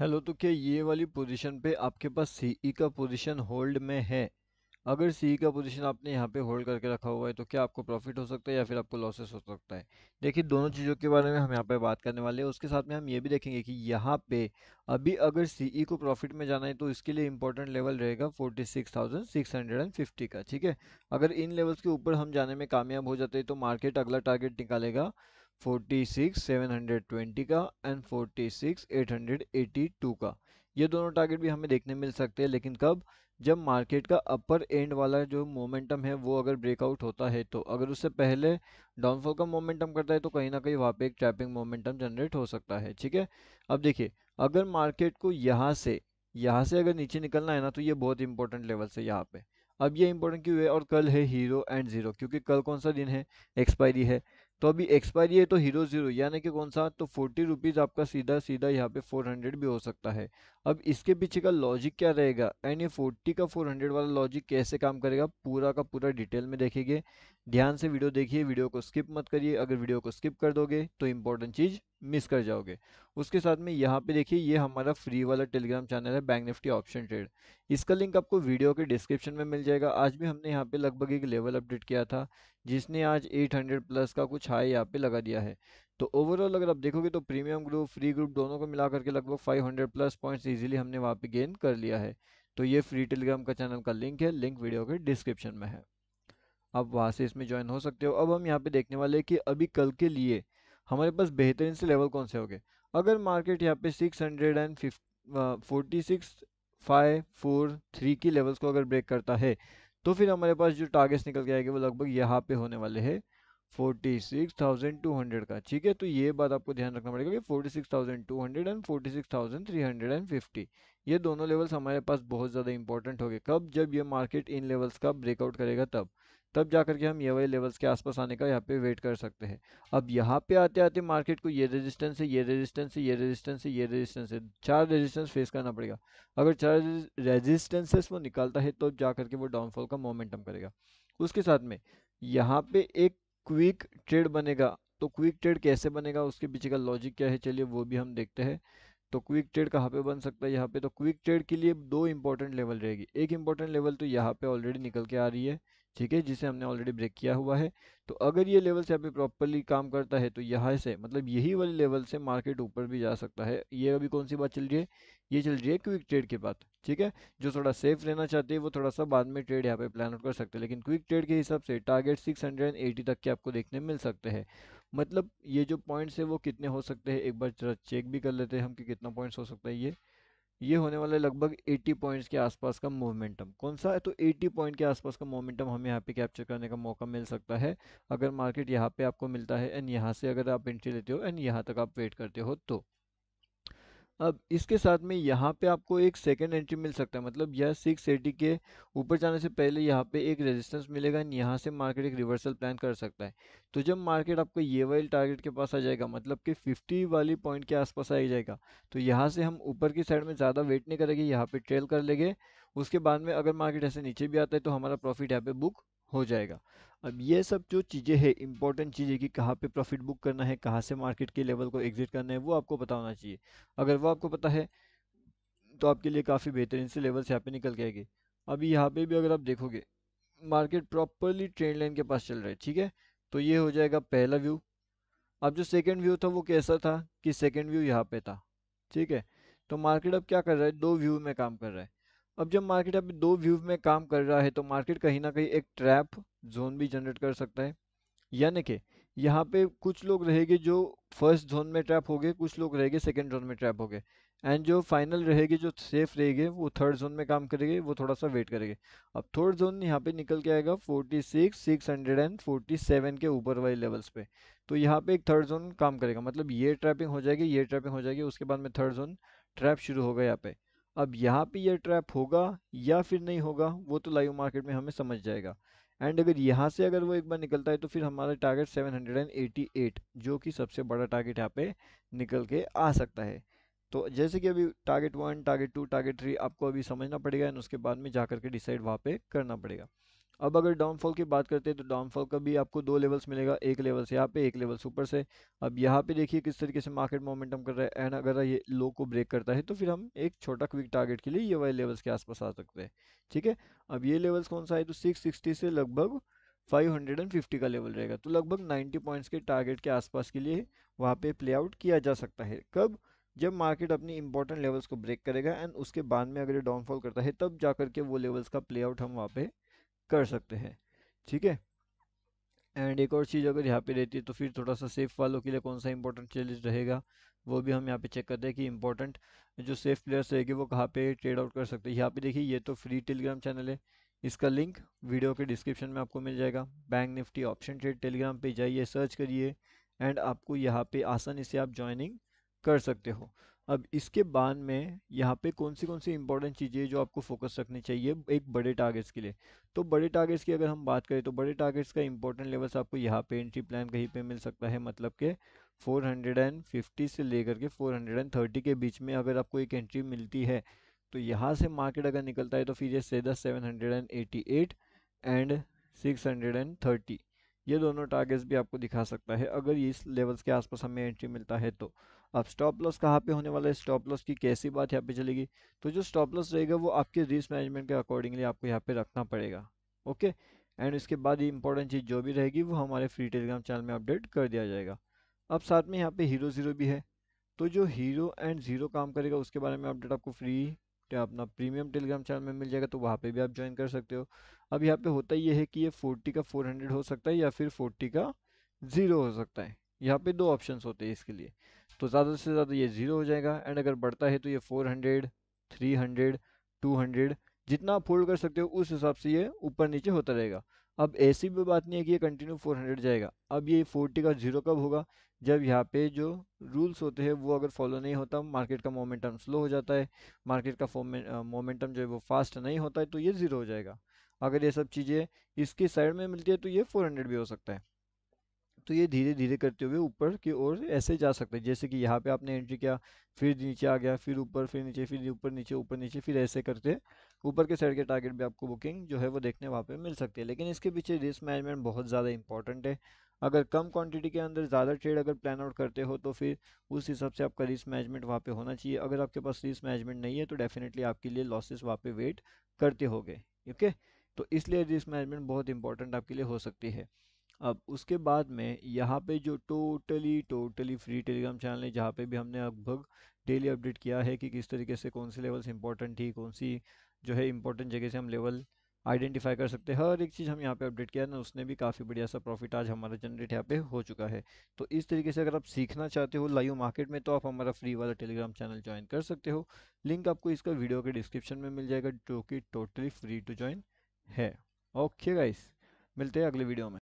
hello तो क्या ये वाली पोजीशन पे आपके पास ई e का पोजीशन होल्ड में है अगर ई e का पोजीशन आपने यहाँ पे होल्ड करके रखा हुआ है तो क्या आपको प्रॉफिट हो सकता है या फिर आपको लॉसेस हो सकता है देखिए दोनों चीज़ों के बारे में हम यहाँ पे बात करने वाले हैं उसके साथ में हम ये भी देखेंगे कि यहाँ पे अभी अगर ई e को प्रॉफिट में जाना है तो इसके लिए इंपॉर्टेंट लेवल रहेगा forty six thousand six hundred and fifty का ठीक है अगर इन लेवल्स के ऊपर हम जाने में कामयाब हो जाते हैं तो मार्केट अगला टारगेट निकालेगा forty six seven hundred twenty का and forty six eight hundred two का ये दोनों टारगेट भी हमें देखने मिल सकते हैं लेकिन कब जब मार्केट का अपर एंड वाला जो मोमेंटम है वो अगर ब्रेकआउट होता है तो अगर उससे पहले डाउनफॉल का मोमेंटम करता है तो कहीं ना कहीं वहाँ पे एक ट्रैपिंग मोमेंटम जनरेट हो सकता है ठीक है अब देखिए अगर मार्केट को यहाँ से यहाँ से अगर नीचे निकलना है ना तो ये बहुत इंपॉर्टेंट लेवल से यहाँ पे अब ये इंपॉर्टेंट क्यों है और कल है हीरो एंड ज़ीरो क्योंकि कल कौन सा दिन है एक्सपायरी है तो अभी एक्सपायरी है तो हीरो ज़ीरो यानी कि कौन सा तो फोर्टी रुपीज़ आपका सीधा सीधा यहाँ पे फोर हंड्रेड भी हो सकता है अब इसके पीछे का लॉजिक क्या रहेगा एंड ये फोर्टी का फोर हंड्रेड वाला लॉजिक कैसे काम करेगा पूरा का पूरा डिटेल में देखेंगे ध्यान से वीडियो देखिए वीडियो को स्किप मत करिए अगर वीडियो को स्किप कर दोगे तो इम्पोर्टेंट चीज़ मिस कर जाओगे उसके साथ में यहाँ पे देखिए ये हमारा फ्री वाला टेलीग्राम चैनल है बैंक निफ्टी ऑप्शन ट्रेड इसका लिंक आपको वीडियो के डिस्क्रिप्शन में मिल जाएगा आज भी हमने यहाँ पे लगभग एक लेवल अपडेट किया था जिसने आज 800 प्लस का कुछ हाई यहाँ पे लगा दिया है तो ओवरऑल अगर आप देखोगे तो प्रीमियम ग्रुप फ्री ग्रुप दोनों को मिला करके लगभग 500 प्लस पॉइंट्स इजीली हमने वहाँ पे गेन कर लिया है तो ये फ्री टेलीग्राम का चैनल का लिंक है लिंक वीडियो के डिस्क्रिप्शन में है आप वहाँ से इसमें ज्वाइन हो सकते हो अब हम यहाँ पे देखने वाले हैं कि अभी कल के लिए हमारे पास बेहतरीन से लेवल कौन से हो गए अगर मार्केट यहाँ पे six hundred and forty six five four three की लेवल्स को अगर ब्रेक करता है तो फिर हमारे पास जो टारगेट्स निकल के आएंगे वो लगभग यहाँ पे होने वाले हैं forty six thousand two hundred का ठीक है तो ये बात आपको ध्यान रखना पड़ेगा कि forty six thousand two hundred and forty six thousand three hundred and fifty ये दोनों लेवल्स हमारे पास बहुत ज़्यादा इंपॉर्टेंट हो गए कब जब ये मार्केट इन लेवल्स का ब्रेकआउट करेगा तब तब जा करके हम ये वही लेवल्स के आसपास आने का यहाँ पे वेट कर सकते हैं अब यहाँ पे आते आते मार्केट को ये रेजिस्टेंस है ये रेजिस्टेंस है ये रेजिस्टेंस है ये रेजिस्टेंस है चार रेजिस्टेंस फेस करना पड़ेगा अगर चार रेजिस्टेंसेस वो निकालता है तो जा करके वो डाउनफॉल का मोमेंटम करेगा उसके साथ में यहाँ पे एक क्विक ट्रेड बनेगा तो क्विक ट्रेड कैसे बनेगा उसके पीछे का लॉजिक क्या है चलिए वो भी हम देखते हैं तो क्विक ट्रेड कहाँ पे बन सकता है यहाँ पे तो क्विक ट्रेड के लिए दो इंपॉर्टेंट लेवल रहेगी एक इंपॉर्टेंट लेवल तो यहाँ पे ऑलरेडी निकल के आ रही है ठीक है जिसे हमने ऑलरेडी ब्रेक किया हुआ है तो अगर ये लेवल से यहाँ पे प्रॉपरली काम करता है तो यहाँ से मतलब यही वाले लेवल से मार्केट ऊपर भी जा सकता है ये अभी कौन सी बात चल रही है ये चल रही है क्विक ट्रेड के बाद ठीक है जो थोड़ा सेफ रहना चाहते हैं वो थोड़ा सा बाद में ट्रेड यहाँ पे प्लान आउट कर सकते हैं लेकिन क्विक ट्रेड के हिसाब से टारगेट 680 तक के आपको देखने मिल सकते हैं मतलब ये जो पॉइंट्स है वो कितने हो सकते हैं एक बार जरा चेक भी कर लेते हैं हम कि कितना पॉइंट्स हो सकता है ये ये होने वाला है लगभग 80 पॉइंट्स के आसपास का मोमेंटम कौन सा है तो 80 पॉइंट के आसपास का मोमेंटम हमें यहाँ पे कैप्चर करने का मौका मिल सकता है अगर मार्केट यहाँ पे आपको मिलता है एंड यहाँ से अगर आप एंट्री लेते हो एंड यहाँ तक आप वेट करते हो तो अब इसके साथ में यहाँ पे आपको एक सेकेंड एंट्री मिल सकता है मतलब यह सिक्स एटी के ऊपर जाने से पहले यहाँ पे एक रेजिस्टेंस मिलेगा एंड यहाँ से मार्केट एक रिवर्सल प्लान कर सकता है तो जब मार्केट आपको ये वाली टारगेट के पास आ जाएगा मतलब कि फिफ्टी वाली पॉइंट के आसपास आ जाएगा तो यहाँ से हम ऊपर की साइड में ज़्यादा वेट नहीं करेंगे यहाँ पर ट्रेल कर लेंगे उसके बाद में अगर मार्केट ऐसे नीचे भी आता है तो हमारा प्रॉफिट यहाँ पर बुक हो जाएगा अब ये सब जो चीज़ें हैं इंपॉर्टेंट चीज़ें कि कहाँ पे प्रॉफिट बुक करना है कहाँ से मार्केट के लेवल को एग्जिट करना है वो आपको पता होना चाहिए अगर वो आपको पता है तो आपके लिए काफ़ी बेहतरीन से लेवल्स यहाँ पे निकल के आएगी अभी यहाँ पे भी अगर आप देखोगे मार्केट प्रॉपरली ट्रेंड लाइन के पास चल रहा है ठीक है तो ये हो जाएगा पहला व्यू अब जो सेकेंड व्यू था वो कैसा था कि सेकेंड व्यू यहाँ पर था ठीक है तो मार्केट अब क्या कर रहा है दो व्यू में काम कर रहा है अब जब मार्केट अभी दो व्यू में काम कर रहा है तो मार्केट कहीं ना कहीं एक ट्रैप जोन भी जनरेट कर सकता है यानी कि यहाँ पे कुछ लोग रहेंगे जो फर्स्ट जोन में ट्रैप हो गए कुछ लोग रहेंगे सेकेंड जोन में ट्रैप हो गए एंड जो फाइनल रहेगी जो सेफ रहेगी वो थर्ड जोन में काम करेंगे वो थोड़ा सा वेट करेंगे अब थर्ड जोन यहाँ पे निकल के आएगा 46, 647 के ऊपर वाले लेवल्स पे तो यहाँ पे एक थर्ड जोन काम करेगा मतलब ये ट्रैपिंग हो जाएगी ये ट्रैपिंग हो जाएगी उसके बाद में थर्ड जोन ट्रैप शुरू होगा यहाँ पे अब यहाँ पे ये ट्रैप होगा या फिर नहीं होगा वो तो लाइव मार्केट में हमें समझ जाएगा एंड अगर यहाँ से अगर वो एक बार निकलता है तो फिर हमारा टारगेट 788 जो कि सबसे बड़ा टारगेट यहाँ पे निकल के आ सकता है तो जैसे कि अभी target one target two target three आपको अभी समझना पड़ेगा एंड उसके बाद में जा करके डिसाइड वहाँ पर करना पड़ेगा अब अगर डाउनफॉल की बात करते हैं तो डाउनफॉल का भी आपको दो लेवल्स मिलेगा एक लेवल से यहाँ पे एक लेवल ऊपर से अब यहाँ पे देखिए किस तरीके से मार्केट मोमेंटम कर रहा है एंड अगर ये लो को ब्रेक करता है तो फिर हम एक छोटा क्विक टारगेट के लिए ये वाले लेवल्स के आसपास आ सकते हैं ठीक है अब ये लेवल्स कौन सा है तो सिक्स से लगभग 550 का लेवल रहेगा तो लगभग 90 पॉइंट्स के टारगेट के आसपास के लिए वहाँ पे प्ले आउट किया जा सकता है कब जब मार्केट अपनी इंपॉर्टेंट लेवल्स को ब्रेक करेगा एंड उसके बाद में अगर डाउनफॉल करता है तब जाकर के वो लेवल्स का प्ले आउट हम वहाँ पे कर सकते हैं ठीक है एंड एक और चीज़ अगर यहाँ पे रहती है तो फिर थोड़ा सा सेफ वालों के लिए कौन सा इंपॉर्टेंट चैलेंज रहेगा वो भी हम यहाँ पे चेक करते हैं कि इंपॉर्टेंट जो सेफ प्लेयर्स रहेगी वो कहाँ पे ट्रेड आउट कर सकते हैं यहाँ पे देखिए ये तो फ्री टेलीग्राम चैनल है इसका लिंक वीडियो के डिस्क्रिप्शन में आपको मिल जाएगा bank Nifty option trade Telegram पर जाइए सर्च करिए एंड आपको यहाँ पर आसानी से आप ज्वाइनिंग कर सकते हो अब इसके बाद में यहाँ पे कौन सी कौन सी इंपॉर्टेंट चीज़ें जो आपको फोकस रखनी चाहिए एक बड़े टारगेट्स के लिए तो बड़े टारगेट्स की अगर हम बात करें तो बड़े टारगेट्स का इंपॉर्टेंट लेवल्स आपको यहाँ पे एंट्री प्लान कहीं पे मिल सकता है मतलब के 450 से लेकर के 430 के बीच में अगर आपको एक एंट्री मिलती है तो यहाँ से मार्केट अगर निकलता है तो फिर ये सीधा seven and six hundred and thirty ये दोनों टारगेट्स भी आपको दिखा सकता है अगर इस लेवल्स के आसपास हमें एंट्री मिलता है तो अब स्टॉप लॉस कहाँ पे होने वाला है स्टॉप लॉस की कैसी बात यहाँ पे चलेगी तो जो स्टॉप लॉस रहेगा वो आपके रिस्क मैनेजमेंट के अकॉर्डिंगली आपको यहाँ पे रखना पड़ेगा ओके एंड उसके बाद ये इंपॉर्टेंट चीज़ जो भी रहेगी वो हमारे फ्री टेलीग्राम चैनल में अपडेट कर दिया जाएगा अब साथ में यहाँ पर हीरो ज़ीरो भी है तो जो हीरो एंड ज़ीरो काम करेगा उसके बारे में अपडेट आपको फ्री अपना प्रीमियम टेलीग्राम चैनल में मिल जाएगा तो वहाँ पे भी आप ज्वाइन कर सकते हो अब यहाँ पे होता ये है कि ये फोर्टी का फोर हंड्रेड हो सकता है या फिर फोर्टी का ज़ीरो हो सकता है यहाँ पे दो ऑप्शन होते हैं इसके लिए तो ज़्यादा से ज़्यादा ये ज़ीरो हो जाएगा एंड अगर बढ़ता है तो ये four hundred three hundred two hundred जितना आप होल्ड कर सकते हो उस हिसाब से ये ऊपर नीचे होता रहेगा अब ऐसी भी बात नहीं है कि ये कंटिन्यू 400 जाएगा अब ये 40 का जीरो कब होगा जब यहाँ पे जो रूल्स होते हैं वो अगर फॉलो नहीं होता मार्केट का मोमेंटम स्लो हो जाता है मार्केट का मोमेंटम जो है वो फास्ट नहीं होता है तो ये ज़ीरो हो जाएगा अगर ये सब चीज़ें इसकी साइड में मिलती है तो ये 400 भी हो सकता है तो ये धीरे धीरे करते हुए ऊपर की ओर ऐसे जा सकते हैं जैसे कि यहाँ पे आपने एंट्री किया फिर नीचे आ गया फिर ऊपर फिर नीचे फिर ऊपर नीचे ऊपर नीचे फिर ऐसे करते ऊपर के साइड के टारगेट भी आपको बुकिंग जो है वो देखने वहाँ पर मिल सकती है लेकिन इसके पीछे रिस्क मैनेजमेंट बहुत ज़्यादा इंपॉर्टेंट है अगर कम क्वांटिटी के अंदर ज़्यादा ट्रेड अगर प्लान आउट करते हो तो फिर उस हिसाब से आपका रिस्क मैनेजमेंट वहाँ पे होना चाहिए अगर आपके पास रिस्क मैनेजमेंट नहीं है तो डेफिनेटली आपके लिए लॉसेस वहाँ पे वेट करते होगे ओके तो इसलिए रिस्क मैनेजमेंट बहुत इंपॉर्टेंट आपके लिए हो सकती है अब उसके बाद में यहाँ पे जो totally totally free Telegram channel है जहाँ पे भी हमने लगभग डेली अपडेट किया है कि किस तरीके से कौन सी लेवल्स इंपॉर्टेंट थी कौन सी जो है इंपॉर्टेंट जगह से हम लेवल आइडेंटिफाई कर सकते हैं हर एक चीज़ हम यहाँ पे अपडेट किया ना उसने भी काफ़ी बढ़िया सा प्रॉफिट आज हमारा जनरेट यहाँ पे हो चुका है तो इस तरीके से अगर आप सीखना चाहते हो लाइव मार्केट में तो आप हमारा फ्री वाला टेलीग्राम चैनल ज्वाइन कर सकते हो लिंक आपको इसका वीडियो के डिस्क्रिप्शन में मिल जाएगा जो कि टोटली फ्री टू ज्वाइन है ओके गाइस मिलते हैं अगले वीडियो में